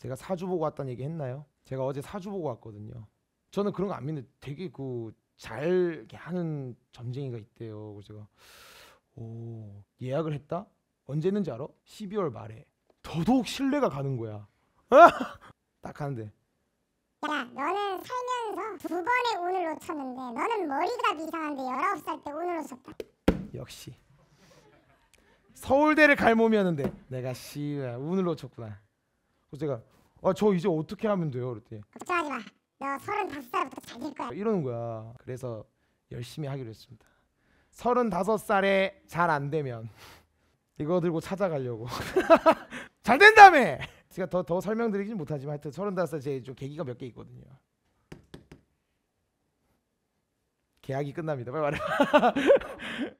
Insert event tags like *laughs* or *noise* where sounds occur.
제가 사주 보고 왔다는 얘기 했나요? 제가 어제 사주 보고 왔거든요. 저는 그런 거 안 믿는데 되게 그 잘 하는 점쟁이가 있대요. 그래서 제가 오 예약을 했다? 언제 했는지 알아? 12월 말에 더더욱 신뢰가 가는 거야. *laughs* 딱 하는데 야 너는 살면서 두 번의 운을 놓쳤는데 너는 머리가 이상한데 19살 때 운을 놓쳤다. 역시 서울대를 갈 몸이었는데 내가 씨 운을 놓쳤구나. 그래서 제가 아 저 이제 어떻게 하면 돼요? 그랬더니 걱정하지 마. 너 서른다섯 살부터 잘 될 거야. 이러는 거야. 그래서 열심히 하기로 했습니다. 서른다섯 살에 잘 안 되면 이거 들고 찾아가려고. *laughs* 잘 된다며. 제가 더 더 설명드리진 못하지만 하여튼 서른다섯 살제 계기가 몇 개 있거든요. 계약이 끝납니다. 빨리 말해. *laughs*